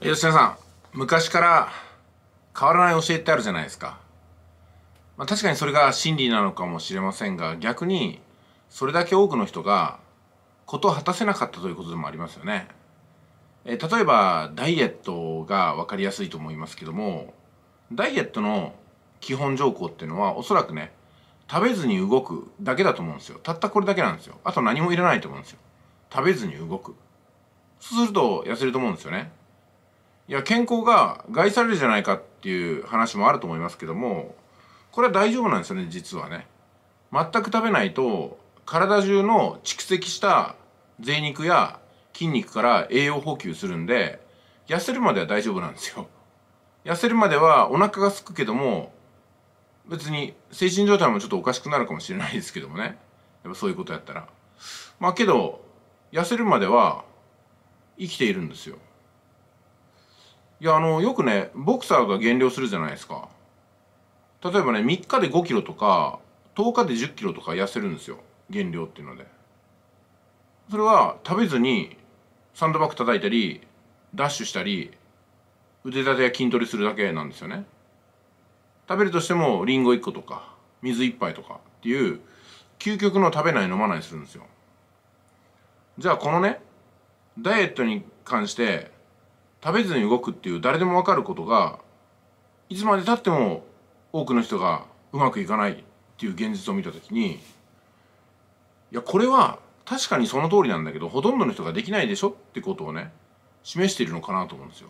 吉田さん昔から変わらない教えってあるじゃないですか、まあ、確かにそれが真理なのかもしれませんが逆にそれだけ多くの人がことを果たせなかったということでもありますよね、え例えばダイエットが分かりやすいと思いますけどもダイエットの基本条項っていうのはおそらくね食べずに動くだけだと思うんですよたったこれだけなんですよあと何もいらないと思うんですよ食べずに動くそうすると痩せると思うんですよねいや健康が害されるじゃないかっていう話もあると思いますけどもこれは大丈夫なんですよね実はね全く食べないと体中の蓄積した贅肉や筋肉から栄養補給するんで痩せるまでは大丈夫なんですよ痩せるまではお腹が空くけども別に精神状態もちょっとおかしくなるかもしれないですけどもねやっぱそういうことやったらまあけど痩せるまでは生きているんですよいやあのよくねボクサーが減量するじゃないですか例えばね3日で5キロとか10日で1 0キロとか痩せるんですよ減量っていうのでそれは食べずにサンドバッグ叩いたりダッシュしたり腕立てや筋トレするだけなんですよね食べるとしてもリンゴ1個とか水1杯とかっていう究極の食べない飲まないするんですよじゃあこのねダイエットに関して食べずに動くっていう誰でも分かることがいつまでたっても多くの人がうまくいかないっていう現実を見た時にいやこれは確かにその通りなんだけどほとんどの人ができないでしょってことをね示しているのかなと思うんですよ。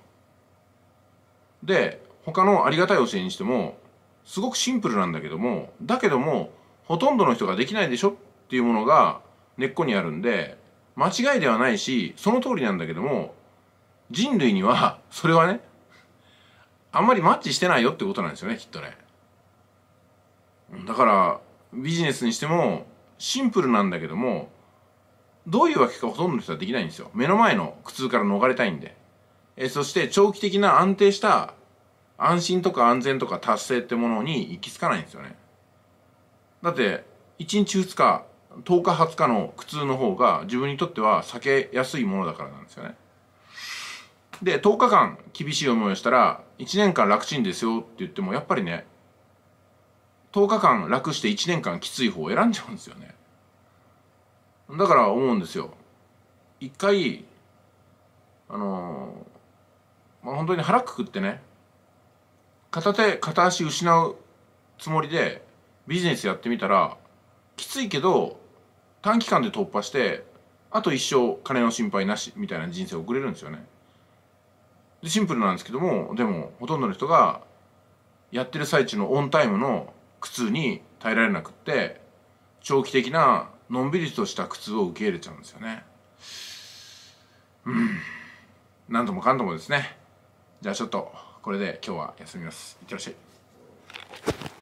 で他のありがたい教えにしてもすごくシンプルなんだけどもだけどもほとんどの人ができないでしょっていうものが根っこにあるんで間違いではないしその通りなんだけども人類には それはねあんまりマッチしてないよってことなんですよねきっとねだからビジネスにしてもシンプルなんだけどもどういうわけかほとんどの人はできないんですよ目の前の苦痛から逃れたいんでえそして長期的な安定した安心とか安全とか達成ってものに行き着かないんですよねだって1日2日10日20日の苦痛の方が自分にとっては避けやすいものだからなんですよねで10日間厳しい思いをしたら1年間楽ちんですよって言ってもやっぱりね10日間楽して1年間きつい方を選んじゃうんですよねだから思うんですよ一回あのー、まあ、本当に腹くくってね片手片足失うつもりでビジネスやってみたらきついけど短期間で突破してあと一生金の心配なしみたいな人生を送れるんですよね。でシンプルなんですけどもでもほとんどの人がやってる最中のオンタイムの苦痛に耐えられなくって長期的なのんびりとした苦痛を受け入れちゃうんですよねうん何ともかんともですねじゃあちょっとこれで今日は休みますいってらっしゃい